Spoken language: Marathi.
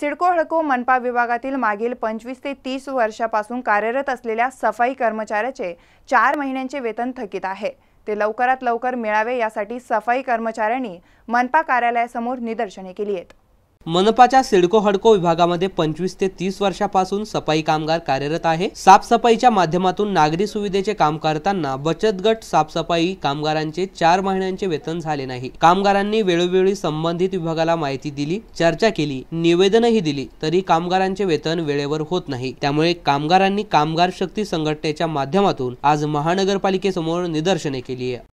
सिडको हडको मनपा विभागातील मागील 25 ते तीस वर्षापासून कार्यरत असलेल्या सफाई कर्मचाऱ्याचे चार महिन्यांचे वेतन थकीत आहे ते लवकरात लवकर मिळावे यासाठी सफाई कर्मचाऱ्यांनी मनपा कार्यालयासमोर निदर्शने केली आहेत मनपाच्या सिडको हडको विभागामध्ये पंचवीस ते तीस वर्षापासून सफाई कामगार कार्यरत आहे साफसफाईच्या माध्यमातून नागरी सुविधेचे काम करताना बचत गट साफसफाई कामगारांचे चार महिन्यांचे वेतन झाले नाही कामगारांनी वेळोवेळी संबंधित विभागाला माहिती दिली चर्चा केली निवेदनही दिली तरी कामगारांचे वेतन वेळेवर होत नाही त्यामुळे कामगारांनी कामगार शक्ती संघटनेच्या माध्यमातून आज महानगरपालिकेसमोर निदर्शने केली आहे